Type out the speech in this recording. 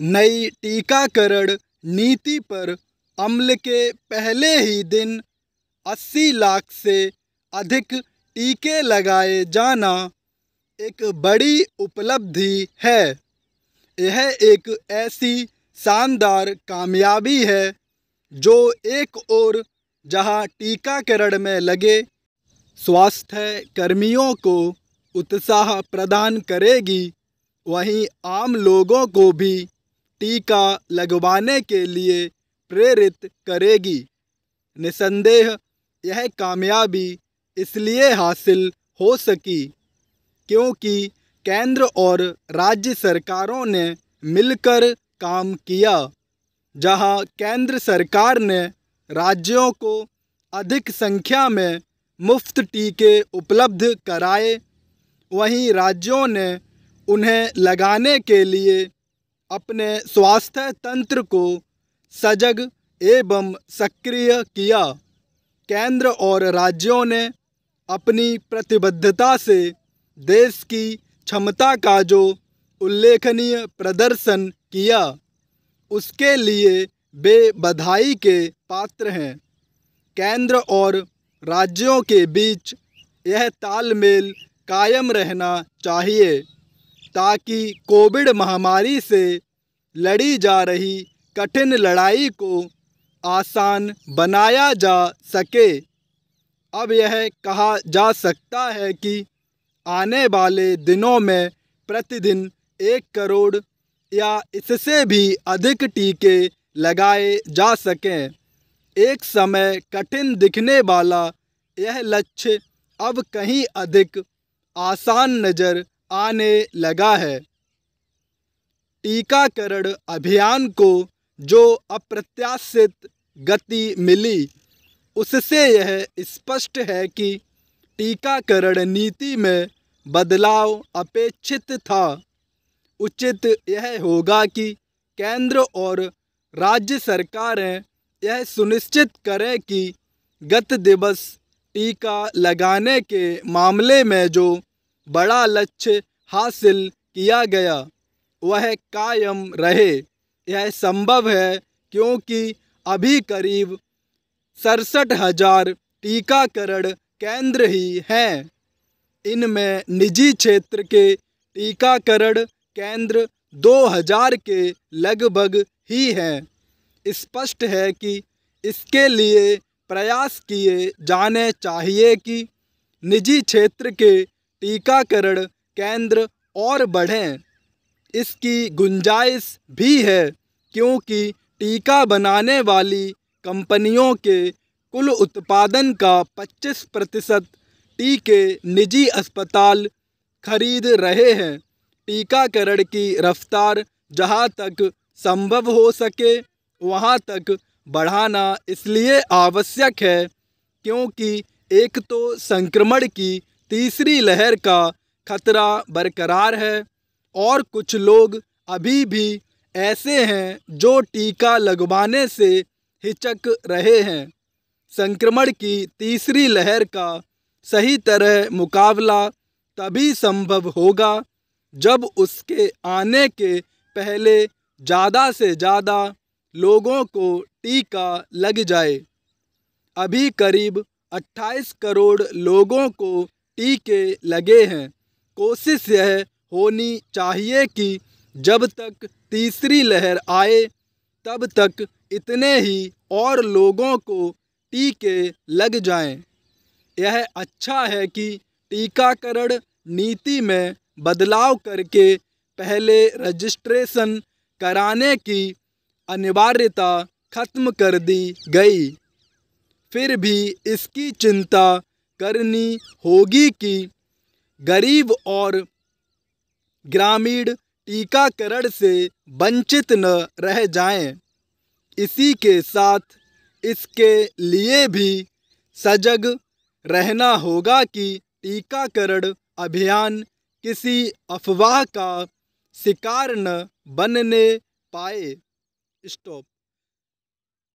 नई टीकाकरण नीति पर अमल के पहले ही दिन 80 लाख से अधिक टीके लगाए जाना एक बड़ी उपलब्धि है यह एक ऐसी शानदार कामयाबी है जो एक ओर जहां टीकाकरण में लगे स्वास्थ्य कर्मियों को उत्साह प्रदान करेगी वहीं आम लोगों को भी टीका लगवाने के लिए प्रेरित करेगी निसंदेह यह कामयाबी इसलिए हासिल हो सकी क्योंकि केंद्र और राज्य सरकारों ने मिलकर काम किया जहां केंद्र सरकार ने राज्यों को अधिक संख्या में मुफ्त टीके उपलब्ध कराए वहीं राज्यों ने उन्हें लगाने के लिए अपने स्वास्थ्य तंत्र को सजग एवं सक्रिय किया केंद्र और राज्यों ने अपनी प्रतिबद्धता से देश की क्षमता का जो उल्लेखनीय प्रदर्शन किया उसके लिए वे बधाई के पात्र हैं केंद्र और राज्यों के बीच यह तालमेल कायम रहना चाहिए ताकि कोविड महामारी से लड़ी जा रही कठिन लड़ाई को आसान बनाया जा सके अब यह कहा जा सकता है कि आने वाले दिनों में प्रतिदिन एक करोड़ या इससे भी अधिक टीके लगाए जा सकें एक समय कठिन दिखने वाला यह लक्ष्य अब कहीं अधिक आसान नज़र आने लगा है टीकाकरण अभियान को जो अप्रत्याशित गति मिली उससे यह स्पष्ट है कि टीकाकरण नीति में बदलाव अपेक्षित था उचित यह होगा कि केंद्र और राज्य सरकारें यह सुनिश्चित करें कि गत दिवस टीका लगाने के मामले में जो बड़ा लक्ष्य हासिल किया गया वह कायम रहे यह संभव है क्योंकि अभी करीब सड़सठ हजार टीकाकरण केंद्र ही हैं इनमें निजी क्षेत्र के टीकाकरण केंद्र 2000 के लगभग ही हैं स्पष्ट है कि इसके लिए प्रयास किए जाने चाहिए कि निजी क्षेत्र के टीकाकरण केंद्र और बढ़ें इसकी गुंजाइश भी है क्योंकि टीका बनाने वाली कंपनियों के कुल उत्पादन का 25 प्रतिशत टीके निजी अस्पताल खरीद रहे हैं टीकाकरण की रफ्तार जहां तक संभव हो सके वहां तक बढ़ाना इसलिए आवश्यक है क्योंकि एक तो संक्रमण की तीसरी लहर का खतरा बरकरार है और कुछ लोग अभी भी ऐसे हैं जो टीका लगवाने से हिचक रहे हैं संक्रमण की तीसरी लहर का सही तरह मुकाबला तभी संभव होगा जब उसके आने के पहले ज़्यादा से ज़्यादा लोगों को टीका लग जाए अभी करीब 28 करोड़ लोगों को टीके लगे हैं कोशिश यह होनी चाहिए कि जब तक तीसरी लहर आए तब तक इतने ही और लोगों को टीके लग जाएं। यह अच्छा है कि टीकाकरण नीति में बदलाव करके पहले रजिस्ट्रेशन कराने की अनिवार्यता खत्म कर दी गई फिर भी इसकी चिंता करनी होगी कि गरीब और ग्रामीण टीकाकरण से वंचित न रह जाएं। इसी के साथ इसके लिए भी सजग रहना होगा कि टीकाकरण अभियान किसी अफवाह का शिकार न बनने पाए स्टॉप